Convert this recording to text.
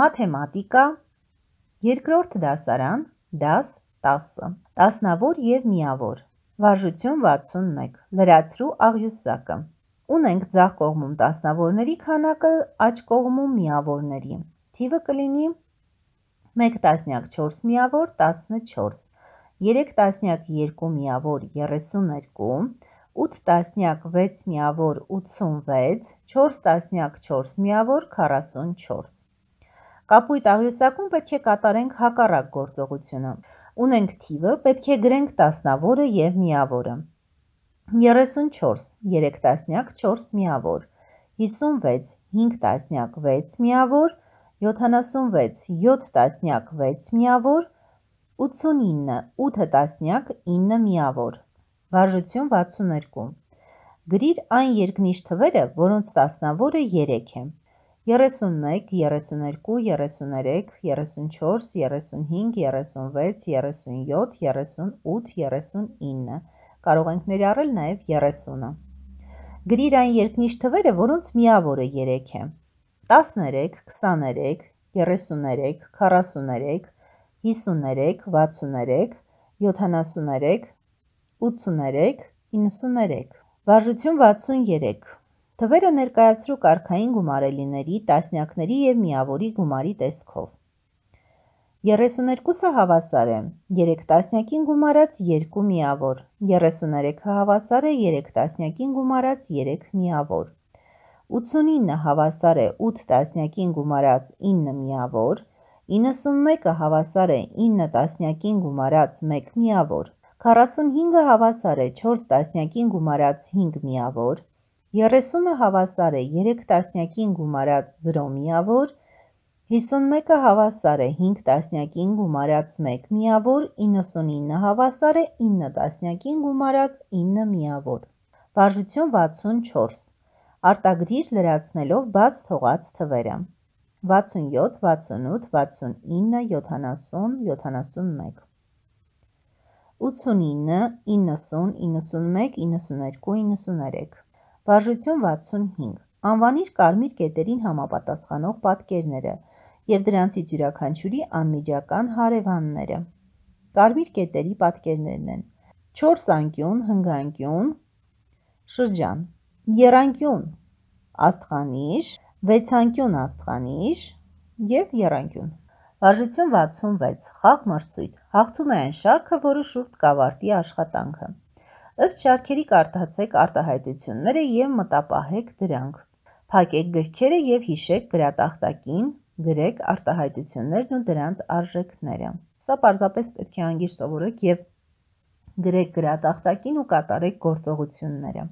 մաթեմատիկա, երկրորդ դասարան, դաս 10, տասնավոր և միավոր, վարժություն 61, լրացրու աղյուսակը։ Ունենք ձախ կողմում տասնավորների քանակը, աջ կողմում միավորների։ Թիվը կլինի 1 տասնյակ 4 միավոր 14, 3 տասնյակ 2 միավոր 32, 8 տասնյակ 6 միավոր 86, 4 տասնյակ 4 միավոր 44։ Կապույտ աղյուսակում պետք է կատարենք հակառակ գործողությունը։ Ունենք թիվը, պետք է գրենք տասնավորը եւ միավորը։ 34 3 տասնյակ 4 միավոր 56 5 տասնյակ 6 միավոր 76 7 տասնյակ 6 միավոր 89 8 տասնյակ 9 միավոր Վարժություն 62 Գրիր այն երկնիշ թվերը, որոնց տասնավորը 3 է։ 31, 32, 33, 34, 35, 36, 37, 38, 39, կարող ենք ներառել նաև 30-ը։ Գրիր այն երկնիշ թվերը, որոնց միավորը 3 է։ 13, 23, 33, 43, 53, 63, 73, 83, 93, վարժություն 63, Թվերը ներկայացրու կարգային գումարելիների, տասնյակների և միավորի գումարի տեսքով։ 32-ը հավասար է 3 տասնյակին գումարած 2 միավոր, 33-ը հավասար է 3 տասնյակին գումարած 3 միավոր, 89-ը հավասար է 8 տասնյակին գումարած 9 միավոր, 91-ը հավասար է 9 տասնյակին գումարած 1 միավոր, 45-ը հավասար է 4 տասնյակին գումարած 5 միավոր, 30-ը հավասար է 3 տասնյակին գումարած 0 միավոր, 51-ը հավասար է 5 տասնյակին գումարած 1 միավոր, 99-ը հավասար է 9 տասնյակին գումարած 9 միավոր։ Բաժություն 64 արտագրիր լրացնելով բաց թողած թվերը 67, 68, 69, 70, 71 89, 90, 91, 92, 93 Վարժություն 65։ Անվանիր կարմիր կետերին համապատասխանող պատկերները եւ դրանցից յուրաքանչյուրի անմիջական հարևանները։ Կարմիր կետերի պատկերներն են. 4 անկյուն, հնգանկյուն, շրջան, երանկյուն, աստղանիշ, 6 անկյուն աստղանիշ եւ երանկյուն։ Վարժություն 66. Խաղ մրցույթ։ Հաղթում է այն շարքը, որը շուրջ կավարտի աշխատանքը։ Ըստ շարքերի կարդացեք արտահայտությունները եւ մտապահեք դրանք։ Փակեք գրքերը եւ հիշեք գրատախտակին, գրեք արտահայտություններն ու դրանց արժեքները։ Սա պարզապես պետք է անգիր սովորեք եւ գրեք գրատախտակին ու կատարեք գործողությունները։